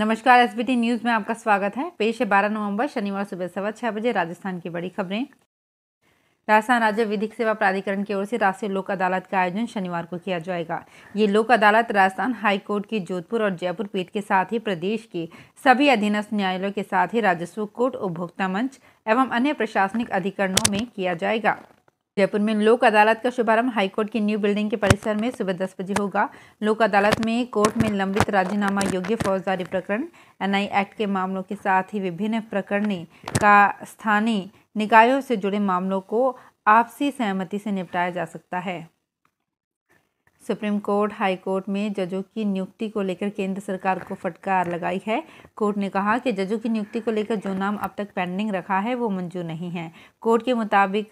नमस्कार S news में आपका स्वागत है पेश है बारह नवंबर शनिवार सुबह सवा छह बजे राजस्थान की बड़ी खबरें राजस्थान राज्य विधिक सेवा प्राधिकरण की ओर से राष्ट्रीय लोक अदालत का आयोजन शनिवार को किया जाएगा ये लोक अदालत राजस्थान हाई कोर्ट की जोधपुर और जयपुर पीठ के साथ ही प्रदेश के सभी अधीनस्थ न्यायालयों के साथ ही राजस्व कोर्ट उपभोक्ता मंच एवं अन्य प्रशासनिक अधिकरणों में किया जाएगा जयपुर में लोक अदालत का शुभारंभ हाईकोर्ट की न्यू बिल्डिंग के परिसर में सुबह दस बजे होगा लोक अदालत में कोर्ट में लंबित राजीनामा योग्य फौजदारी प्रकरण एनआई एक्ट के मामलों के साथ ही विभिन्न प्रकरण का स्थानीय निकायों से जुड़े मामलों को आपसी सहमति से निपटाया जा सकता है सुप्रीम कोर्ट हाई कोर्ट में जजों की नियुक्ति को लेकर केंद्र सरकार को फटकार लगाई है कोर्ट ने कहा कि जजों की नियुक्ति को लेकर जो नाम अब तक पेंडिंग रखा है वो मंजूर नहीं है कोर्ट के मुताबिक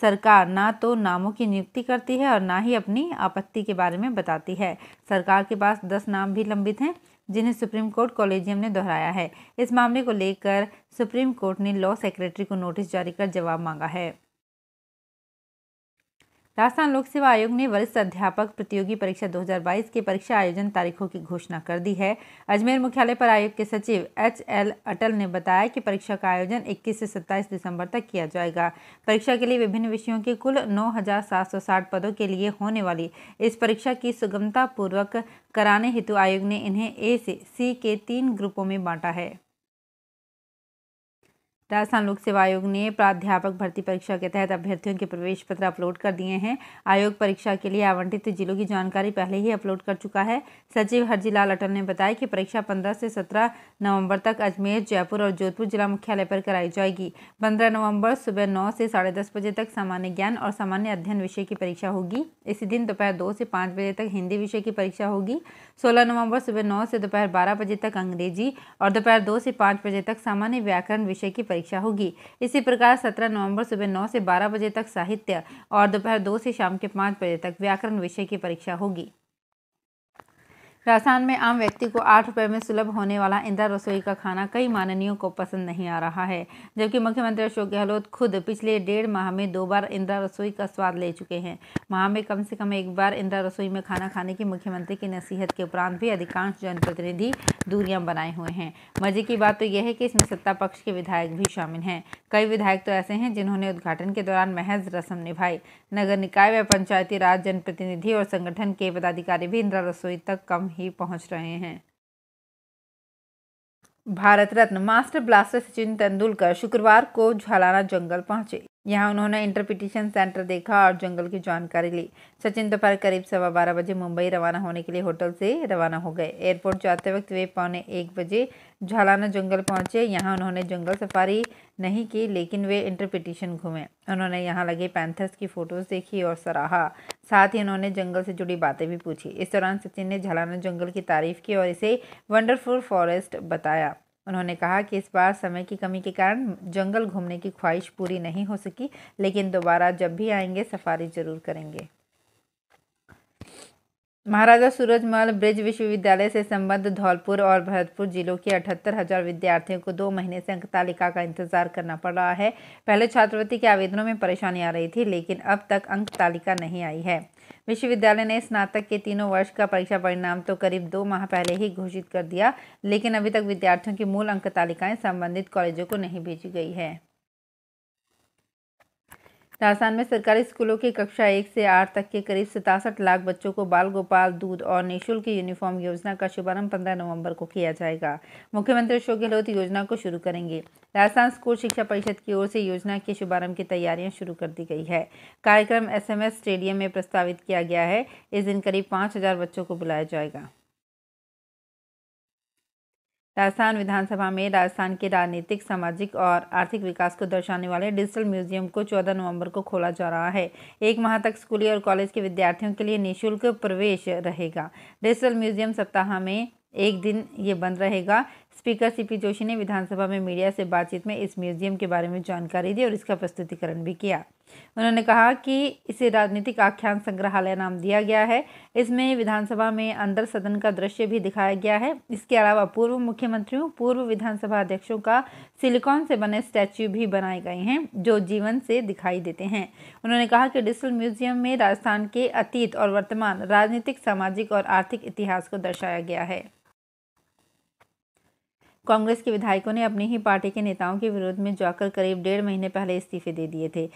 सरकार ना तो नामों की नियुक्ति करती है और ना ही अपनी आपत्ति के बारे में बताती है सरकार के पास दस नाम भी लंबित हैं जिन्हें सुप्रीम कोर्ट कॉलेजियम ने दोहराया है इस मामले को लेकर सुप्रीम कोर्ट ने लॉ सेक्रेटरी को नोटिस जारी कर जवाब मांगा है राजस्थान लोक सेवा आयोग ने वरिष्ठ अध्यापक प्रतियोगी परीक्षा 2022 के परीक्षा आयोजन तारीखों की घोषणा कर दी है अजमेर मुख्यालय पर आयोग के सचिव एच एल अटल ने बताया कि परीक्षा का आयोजन 21 से 27 दिसंबर तक किया जाएगा परीक्षा के लिए विभिन्न विषयों के कुल 9,760 पदों के लिए होने वाली इस परीक्षा की सुगमतापूर्वक कराने हेतु आयोग ने इन्हें ए से सी के तीन ग्रुपों में बांटा है राजस्थान लोक सेवा आयोग ने प्राध्यापक भर्ती परीक्षा के तहत अभ्यर्थियों के प्रवेश पत्र अपलोड कर दिए हैं आयोग परीक्षा के लिए आवंटित जिलों की जानकारी पहले ही अपलोड कर चुका है सचिव हरजीलाल अटल ने बताया कि परीक्षा पंद्रह से सत्रह नवम्बर तक अजमेर जयपुर और जोधपुर जिला मुख्यालय पर कराई जाएगी पंद्रह नवम्बर सुबह नौ से साढ़े दस बजे तक सामान्य ज्ञान और सामान्य अध्ययन विषय की परीक्षा होगी इसी दिन दोपहर दो से पाँच बजे तक हिंदी विषय की परीक्षा होगी सोलह नवम्बर सुबह नौ से दोपहर बारह बजे तक अंग्रेजी और दोपहर दो से पाँच बजे तक सामान्य व्याकरण विषय की परीक्षा परीक्षा होगी इसी प्रकार सत्रह नवंबर सुबह नौ से बारह बजे तक साहित्य और दोपहर दो से शाम के पाँच बजे तक व्याकरण विषय की परीक्षा होगी राजस्थान में आम व्यक्ति को आठ रुपये में सुलभ होने वाला इंदिरा रसोई का खाना कई माननीयों को पसंद नहीं आ रहा है जबकि मुख्यमंत्री अशोक गहलोत खुद पिछले डेढ़ माह में दो बार इंदिरा रसोई का स्वाद ले चुके हैं माह में कम से कम एक बार इंदिरा रसोई में खाना खाने की मुख्यमंत्री की नसीहत के उपरांत भी अधिकांश जनप्रतिनिधि दूरियाँ बनाए हुए हैं मजे की बात तो यह है कि इसमें सत्ता पक्ष के विधायक भी शामिल हैं कई विधायक तो ऐसे हैं जिन्होंने उद्घाटन के दौरान महज रस्म निभाई नगर निकाय व पंचायती राज जनप्रतिनिधि और संगठन के पदाधिकारी भी इंदिरा रसोई तक कम ही पहुंच रहे हैं भारत रत्न मास्टर ब्लास्टर सचिन तेंदुलकर शुक्रवार को झालाना जंगल पहुंचे यहाँ उन्होंने इंटरप्रिटेशन सेंटर देखा और जंगल की जानकारी ली सचिन दोपहर करीब सवा बारह बजे मुंबई रवाना होने के लिए होटल से रवाना हो गए एयरपोर्ट जाते वक्त वे पौने एक बजे झालाना जंगल पहुंचे यहाँ उन्होंने जंगल सफारी नहीं की लेकिन वे इंटरप्रिटेशन घूमे उन्होंने यहाँ लगे पैंथर्स की फ़ोटोज़ देखी और सराहा साथ ही उन्होंने जंगल से जुड़ी बातें भी पूछी इस दौरान सचिन ने झालाना जंगल की तारीफ़ की और इसे वंडरफुल फॉरेस्ट बताया उन्होंने कहा कि इस बार समय की कमी के कारण जंगल घूमने की ख्वाहिश पूरी नहीं हो सकी लेकिन दोबारा जब भी आएंगे सफारी ज़रूर करेंगे महाराजा सूरजमल ब्रिज विश्वविद्यालय से संबद्ध धौलपुर और भरतपुर जिलों के अठहत्तर हजार विद्यार्थियों को दो महीने से अंक तालिका का इंतजार करना पड़ रहा है पहले छात्रवृत्ति के आवेदनों में परेशानी आ रही थी लेकिन अब तक अंक तालिका नहीं आई है विश्वविद्यालय ने स्नातक के तीनों वर्ष का परीक्षा परिणाम तो करीब दो माह पहले ही घोषित कर दिया लेकिन अभी तक विद्यार्थियों की मूल अंक तालिकाएँ संबंधित कॉलेजों को नहीं भेजी गई है राजस्थान में सरकारी स्कूलों की कक्षा एक से आठ तक के करीब सतासठ लाख बच्चों को बाल गोपाल दूध और निःशुल्क यूनिफॉर्म योजना का शुभारंभ पंद्रह नवंबर को किया जाएगा मुख्यमंत्री अशोक गहलोत योजना को शुरू करेंगे राजस्थान स्कूल शिक्षा परिषद की ओर से योजना के शुभारंभ की तैयारियां शुरू कर दी गई है कार्यक्रम एस स्टेडियम में प्रस्तावित किया गया है इस दिन करीब पाँच बच्चों को बुलाया जाएगा राजस्थान विधानसभा में राजस्थान के राजनीतिक सामाजिक और आर्थिक विकास को दर्शाने वाले डिजिटल म्यूजियम को 14 नवंबर को खोला जा रहा है एक माह तक स्कूली और कॉलेज के विद्यार्थियों के लिए निःशुल्क प्रवेश रहेगा डिजिटल म्यूजियम सप्ताह में एक दिन ये बंद रहेगा स्पीकर सीपी जोशी ने विधानसभा में मीडिया से बातचीत में इस म्यूजियम के बारे में जानकारी दी और इसका प्रस्तुतिकरण भी किया उन्होंने कहा कि इसे राजनीतिक आख्यान संग्रहालय नाम दिया गया है इसमें विधानसभा में अंदर सदन का दृश्य भी दिखाया गया है इसके अलावा पूर्व मुख्यमंत्रियों पूर्व विधानसभा अध्यक्षों का सिलिकॉन से बने स्टैच्यू भी बनाए गए हैं जो जीवन से दिखाई देते हैं उन्होंने कहा कि डिजिटल म्यूजियम में राजस्थान के अतीत और वर्तमान राजनीतिक सामाजिक और आर्थिक इतिहास को दर्शाया गया है कांग्रेस के विधायकों ने अपनी ही पार्टी के नेताओं के विरोध में जाकर करीब डेढ़ महीने पहले इस्तीफे दे दिए थे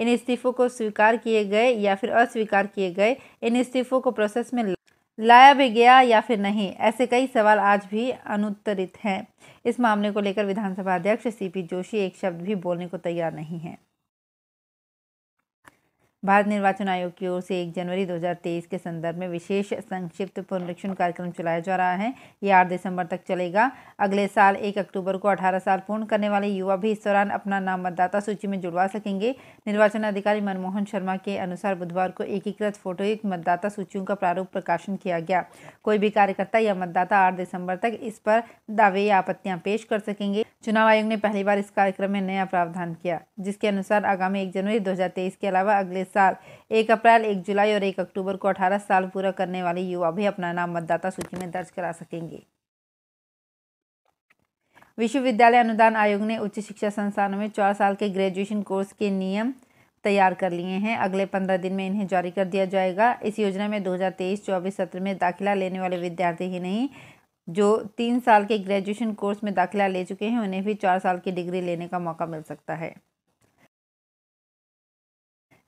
इन इस्तीफों को स्वीकार किए गए या फिर अस्वीकार किए गए इन इस्तीफों को प्रोसेस में लाया भी गया या फिर नहीं ऐसे कई सवाल आज भी अनुत्तरित हैं इस मामले को लेकर विधानसभा अध्यक्ष सीपी जोशी एक शब्द भी बोलने को तैयार नहीं है भारत निर्वाचन आयोग की ओर से एक जनवरी 2023 के संदर्भ में विशेष संक्षिप्त पुनरीक्षण कार्यक्रम चलाया जा रहा है ये आठ दिसंबर तक चलेगा अगले साल एक अक्टूबर को 18 साल पूर्ण करने वाले युवा भी इस दौरान अपना नाम मतदाता सूची में जुड़वा सकेंगे निर्वाचन अधिकारी मनमोहन शर्मा के अनुसार बुधवार को एकीकृत फोटोयुक्त मतदाता सूचियों का प्रारूप प्रकाशन किया गया कोई भी कार्यकर्ता या मतदाता आठ दिसंबर तक इस पर दावे या आपत्तियाँ पेश कर सकेंगे चुनाव आयोग ने पहली बार इस कार्यक्रम में नया प्रावधान किया जिसके अनुसार आगामी एक जनवरी 2023 के अलावा अगले साल एक अप्रैल एक जुलाई और एक अक्टूबर को 18 साल पूरा करने वाले युवा भी अपना नाम मतदाता सूची में दर्ज करा सकेंगे विश्वविद्यालय अनुदान आयोग ने उच्च शिक्षा संस्थानों में चार साल के ग्रेजुएशन कोर्स के नियम तैयार कर लिए हैं अगले पंद्रह दिन में इन्हें जारी कर दिया जाएगा इस योजना में 2023-24 सत्र में दाखिला लेने वाले विद्यार्थी ही नहीं जो तीन साल के ग्रेजुएशन कोर्स में दाखिला ले चुके हैं उन्हें भी चार साल की डिग्री लेने का मौका मिल सकता है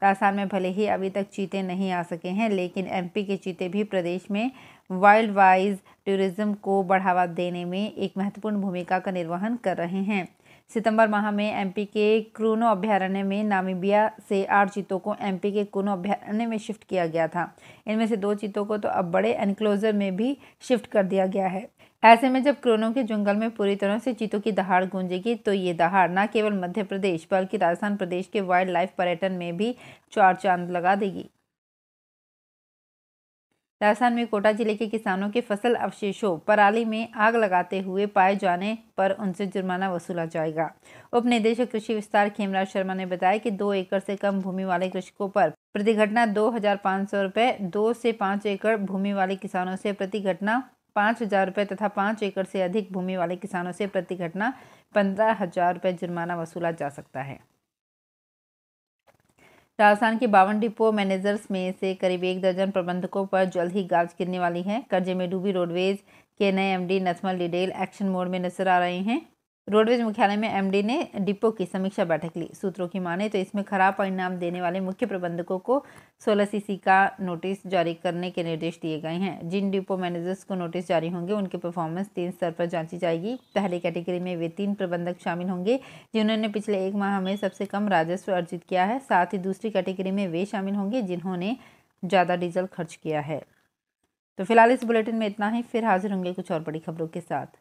राजस्थान में भले ही अभी तक चीते नहीं आ सके हैं लेकिन एमपी के चीते भी प्रदेश में वाइल्ड वाइज टूरिज्म को बढ़ावा देने में एक महत्वपूर्ण भूमिका का निर्वहन कर रहे हैं सितंबर माह में एमपी के क्रूनो अभ्यारण्य में नामीबिया से आठ चीतों को एमपी के क्रूनो अभ्यारण्य में शिफ्ट किया गया था इनमें से दो चीतों को तो अब बड़े एनक्लोजर में भी शिफ्ट कर दिया गया है ऐसे में जब क्रोनों के जंगल में पूरी तरह से चीतों की दहाड़ गूंजेगी तो ये दहाड़ न केवल मध्य प्रदेश बल्कि राजस्थान प्रदेश के वाइल्ड लाइफ पर्यटन में भी चार चांद लगा देगी राजस्थान में कोटा जिले के किसानों के फसल अवशेषों पराली में आग लगाते हुए पाए जाने पर उनसे जुर्माना वसूला जाएगा उप निदेशक कृषि विस्तार खेमराज शर्मा ने बताया कि दो एकड़ से कम भूमि वाले कृषकों पर प्रति घटना दो हजार पाँच सौ रुपए दो से पाँच एकड़ भूमि वाले किसानों से प्रति घटना पाँच हजार रूपए तथा पाँच एकड़ से अधिक भूमि वाले किसानों से प्रति घटना पंद्रह हजार रूपए जुर्माना वसूला जा सकता है राजस्थान के बावन डिपो मैनेजर्स में से करीब एक दर्जन प्रबंधकों पर जल्द ही गाज गिरने वाली है कर्जे में डूबी रोडवेज के नए MD Nathmal Didel action mode में नजर आ रहे हैं रोडवेज मुख्यालय में एमडी ने डिपो की समीक्षा बैठक ली सूत्रों की माने तो इसमें खराब परिणाम देने वाले मुख्य प्रबंधकों को सोलह सीसी का नोटिस जारी करने के निर्देश दिए गए हैं जिन डिपो मैनेजर्स को नोटिस जारी होंगे उनके परफॉर्मेंस तीन स्तर पर जांची जाएगी पहली कैटेगरी में वे तीन प्रबंधक शामिल होंगे जिन्होंने पिछले एक माह में सबसे कम राजस्व अर्जित किया है साथ ही दूसरी कैटेगरी में वे शामिल होंगे जिन्होंने ज़्यादा डीजल खर्च किया है तो फिलहाल इस बुलेटिन में इतना ही फिर हाजिर होंगे कुछ और बड़ी खबरों के साथ